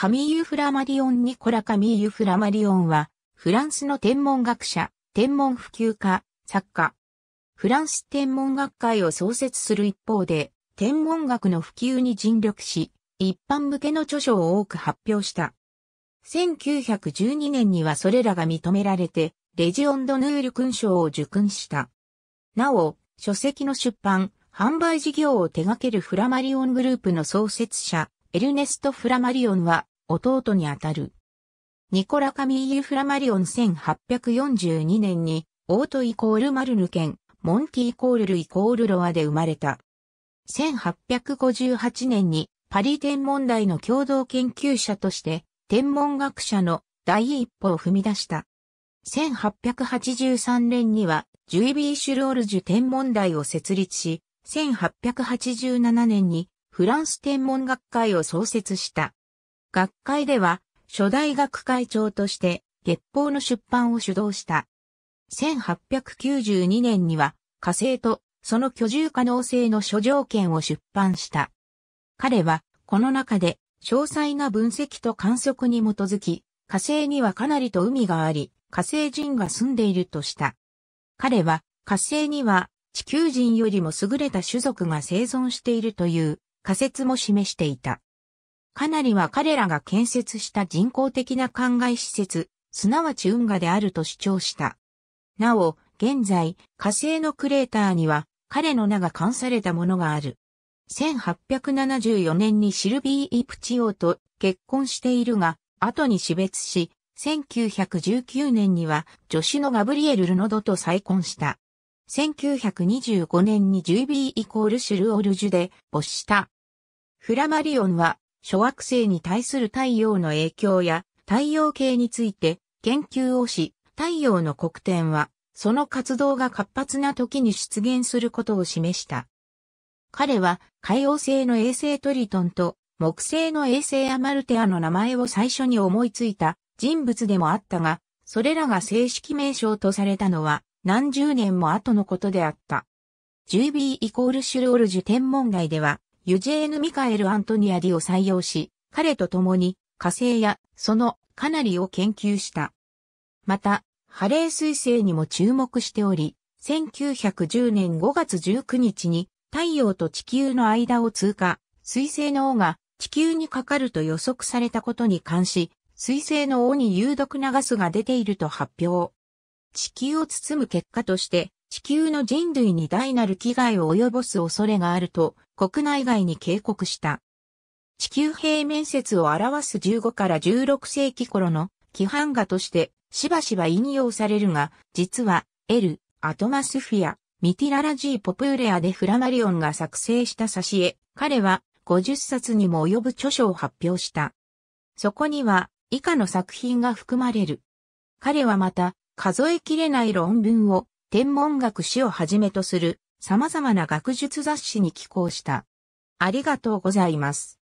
カミーユ・フラマリオン・ニコラ・カミーユ・フラマリオンは、フランスの天文学者、天文普及家、作家。フランス天文学会を創設する一方で、天文学の普及に尽力し、一般向けの著書を多く発表した。1912年にはそれらが認められて、レジオン・ド・ヌール勲章を受勲した。なお、書籍の出版、販売事業を手掛けるフラマリオングループの創設者、エルネスト・フラマリオンは、弟にあたる。ニコラ・カミーユ・フラマリオン1842年に、オートイコールマルヌ県、モンティイコールルイコールロアで生まれた。1858年にパリ天文台の共同研究者として天文学者の第一歩を踏み出した。1883年にはジュイビー・シュロールジュ天文台を設立し、1887年にフランス天文学会を創設した。学会では、初代学会長として、月報の出版を主導した。1892年には、火星とその居住可能性の諸条件を出版した。彼は、この中で、詳細な分析と観測に基づき、火星にはかなりと海があり、火星人が住んでいるとした。彼は、火星には地球人よりも優れた種族が生存しているという仮説も示していた。かなりは彼らが建設した人工的な灌漑施設、すなわち運河であると主張した。なお、現在、火星のクレーターには、彼の名が冠されたものがある。1874年にシルビー・イプチオと結婚しているが、後に死別し、1919年には女子のガブリエル・ルノドと再婚した。1925年にジュイビーイコールシュルオルジュで没した。フラマリオンは諸惑星に対する太陽の影響や太陽系について研究をし、太陽の黒点は、その活動が活発な時に出現することを示した。彼は海洋星の衛星トリトンと木星の衛星アマルテアの名前を最初に思いついた人物でもあったが、それらが正式名称とされたのは何十年も後のことであった。10B イコールシュルオルジュ天文台では、ユジェーヌ・ミカエル・アントニアディを採用し、彼と共に火星やそのかなりを研究した。また、ハレー彗星にも注目しており、1910年5月19日に太陽と地球の間を通過、彗星の王が地球にかかると予測されたことに関し、彗星の王に有毒なガスが出ていると発表。地球を包む結果として、地球の人類に大なる危害を及ぼす恐れがあると国内外に警告した。地球平面説を表す15から16世紀頃の規範画としてしばしば引用されるが、実は、エル、アトマスフィア、ミティララジー・ポプーレアでフラマリオンが作成した挿絵、彼は50冊にも及ぶ著書を発表した。そこには以下の作品が含まれる。彼はまた数えきれない論文を天文学史をはじめとする様々な学術雑誌に寄稿した。ありがとうございます。